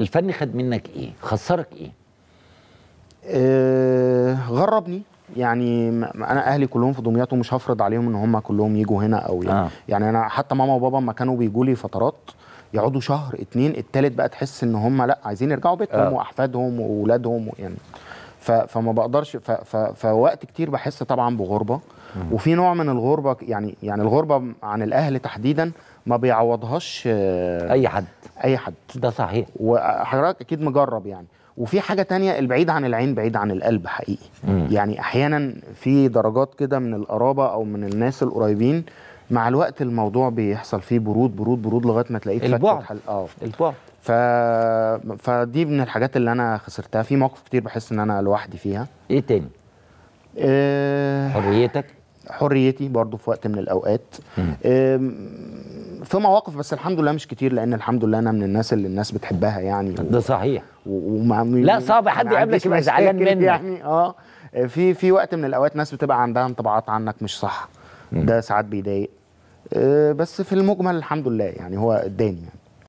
الفن خد منك ايه خسرك ايه آه غربني يعني انا اهلي كلهم في دمياط ومش هفرض عليهم ان هم كلهم يجوا هنا او يعني, آه. يعني انا حتى ماما وبابا ما كانوا بيجوا لي فترات يقعدوا شهر اتنين التالت بقى تحس ان هم لا عايزين يرجعوا بيتهم آه. واحفادهم واولادهم يعني فما بقدرش فوقت كتير بحس طبعا بغربه وفي نوع من الغربه يعني يعني الغربه عن الاهل تحديدا ما بيعوضهاش آه، اي حد اي حد ده صحيح وحضرتك اكيد مجرب يعني وفي حاجه تانية البعيد عن العين بعيد عن القلب حقيقي مم. يعني احيانا في درجات كده من القرابه او من الناس القريبين مع الوقت الموضوع بيحصل فيه برود برود برود لغايه ما تلاقيه البعد حل... اه البعد ف... فدي من الحاجات اللي انا خسرتها في مواقف كتير بحس ان انا لوحدي فيها ايه تاني إيه... حريتك حريتي برضو في وقت من الاوقات في مواقف بس الحمد لله مش كتير لان الحمد لله انا من الناس اللي الناس بتحبها يعني ده صحيح وما لا صعب حد يقابلك يبقى زعلان منك يعني اه في في وقت من الاوقات ناس بتبقى عندها انطباعات عنك مش صح ده ساعات بيضايق آه، بس في المجمل الحمد لله يعني هو اداني يعني